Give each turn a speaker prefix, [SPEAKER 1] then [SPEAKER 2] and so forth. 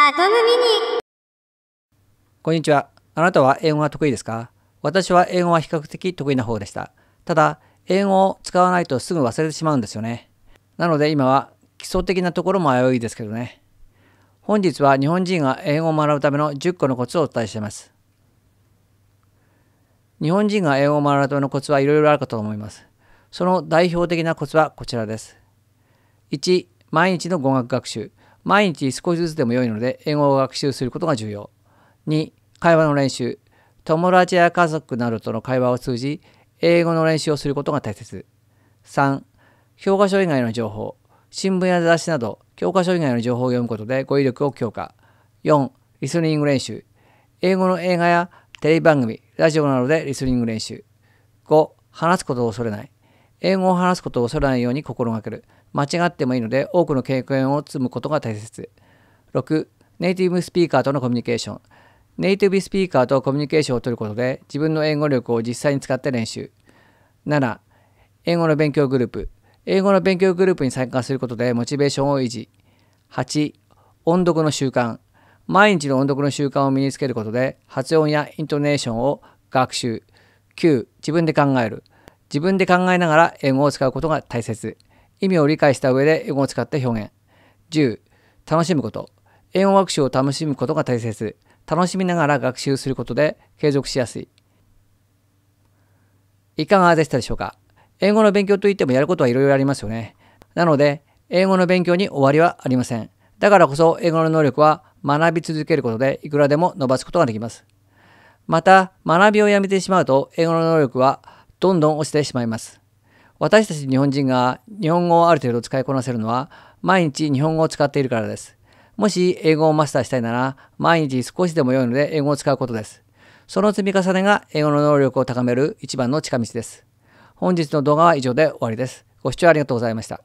[SPEAKER 1] アトムミニこんにちは。あなたは英語が得意ですか私は英語は比較的得意な方でした。ただ、英語を使わないとすぐ忘れてしまうんですよね。なので今は基礎的なところも危ういですけどね。本日は日本人が英語を学ぶための10個のコツをお伝えしています。日本人が英語を学ぶためのコツはいろいろあるかと思います。その代表的なコツはこちらです。1、毎日の語学学習。毎日少しずつでも良いので英語を学習することが重要。2会話の練習友達や家族などとの会話を通じ英語の練習をすることが大切。3教科書以外の情報新聞や雑誌など教科書以外の情報を読むことで語彙力を強化。4リスニング練習英語の映画やテレビ番組ラジオなどでリスニング練習。5話すことを恐れない。英語を話すことを恐れないように心がける。間違ってもいいので多くの経験を積むことが大切。6、ネイティブスピーカーとのコミュニケーション。ネイティブスピーカーとコミュニケーションをとることで自分の英語力を実際に使って練習。7、英語の勉強グループ。英語の勉強グループに参加することでモチベーションを維持。8、音読の習慣。毎日の音読の習慣を身につけることで発音やイントネーションを学習。9、自分で考える。自分で考えながら英語を使うことが大切。意味を理解した上で英語を使って表現。10、楽しむこと。英語学習を楽しむことが大切。楽しみながら学習することで継続しやすい。いかがでしたでしょうか英語の勉強といってもやることはいろいろありますよね。なので、英語の勉強に終わりはありません。だからこそ英語の能力は学び続けることでいくらでも伸ばすことができます。また、学びをやめてしまうと英語の能力はどんどん落ちてしまいます。私たち日本人が日本語をある程度使いこなせるのは毎日日本語を使っているからです。もし英語をマスターしたいなら毎日少しでも良いので英語を使うことです。その積み重ねが英語の能力を高める一番の近道です。本日の動画は以上で終わりです。ご視聴ありがとうございました。